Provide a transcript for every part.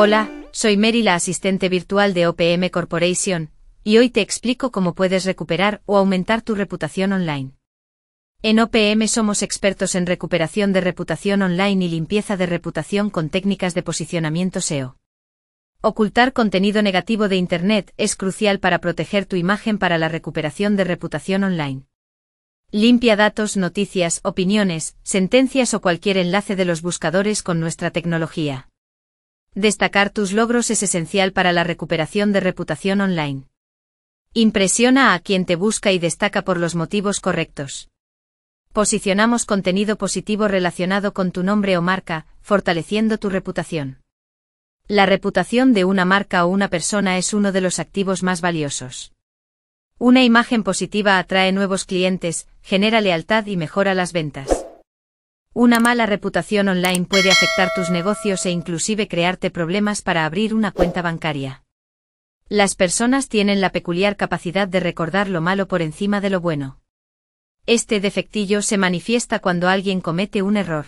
Hola, soy Mary la asistente virtual de OPM Corporation, y hoy te explico cómo puedes recuperar o aumentar tu reputación online. En OPM somos expertos en recuperación de reputación online y limpieza de reputación con técnicas de posicionamiento SEO. Ocultar contenido negativo de Internet es crucial para proteger tu imagen para la recuperación de reputación online. Limpia datos, noticias, opiniones, sentencias o cualquier enlace de los buscadores con nuestra tecnología. Destacar tus logros es esencial para la recuperación de reputación online. Impresiona a quien te busca y destaca por los motivos correctos. Posicionamos contenido positivo relacionado con tu nombre o marca, fortaleciendo tu reputación. La reputación de una marca o una persona es uno de los activos más valiosos. Una imagen positiva atrae nuevos clientes, genera lealtad y mejora las ventas. Una mala reputación online puede afectar tus negocios e inclusive crearte problemas para abrir una cuenta bancaria. Las personas tienen la peculiar capacidad de recordar lo malo por encima de lo bueno. Este defectillo se manifiesta cuando alguien comete un error.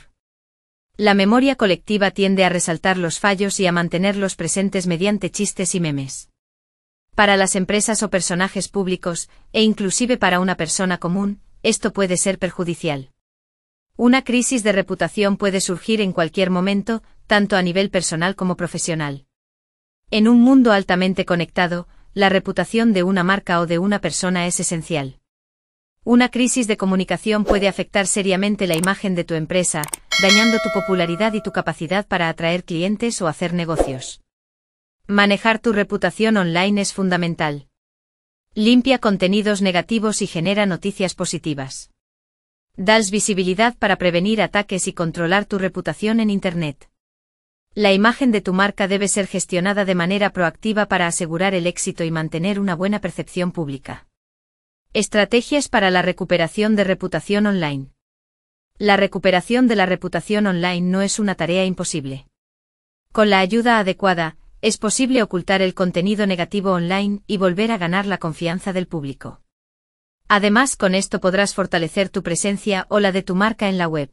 La memoria colectiva tiende a resaltar los fallos y a mantenerlos presentes mediante chistes y memes. Para las empresas o personajes públicos, e inclusive para una persona común, esto puede ser perjudicial. Una crisis de reputación puede surgir en cualquier momento, tanto a nivel personal como profesional. En un mundo altamente conectado, la reputación de una marca o de una persona es esencial. Una crisis de comunicación puede afectar seriamente la imagen de tu empresa, dañando tu popularidad y tu capacidad para atraer clientes o hacer negocios. Manejar tu reputación online es fundamental. Limpia contenidos negativos y genera noticias positivas. Das visibilidad para prevenir ataques y controlar tu reputación en Internet. La imagen de tu marca debe ser gestionada de manera proactiva para asegurar el éxito y mantener una buena percepción pública. Estrategias para la recuperación de reputación online. La recuperación de la reputación online no es una tarea imposible. Con la ayuda adecuada, es posible ocultar el contenido negativo online y volver a ganar la confianza del público. Además con esto podrás fortalecer tu presencia o la de tu marca en la web.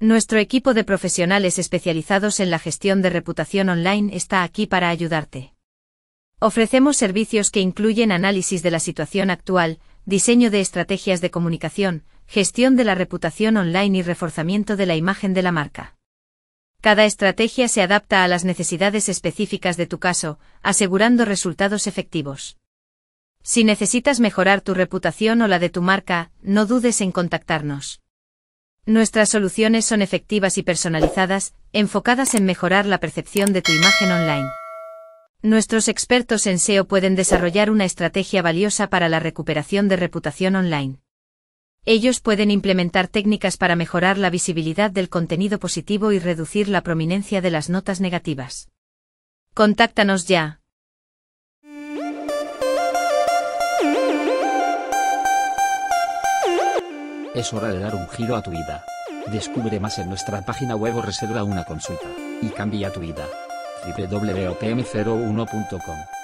Nuestro equipo de profesionales especializados en la gestión de reputación online está aquí para ayudarte. Ofrecemos servicios que incluyen análisis de la situación actual, diseño de estrategias de comunicación, gestión de la reputación online y reforzamiento de la imagen de la marca. Cada estrategia se adapta a las necesidades específicas de tu caso, asegurando resultados efectivos. Si necesitas mejorar tu reputación o la de tu marca, no dudes en contactarnos. Nuestras soluciones son efectivas y personalizadas, enfocadas en mejorar la percepción de tu imagen online. Nuestros expertos en SEO pueden desarrollar una estrategia valiosa para la recuperación de reputación online. Ellos pueden implementar técnicas para mejorar la visibilidad del contenido positivo y reducir la prominencia de las notas negativas. Contáctanos ya. Es hora de dar un giro a tu vida. Descubre más en nuestra página web o reserva una consulta, y cambia tu vida. wwwpm 01com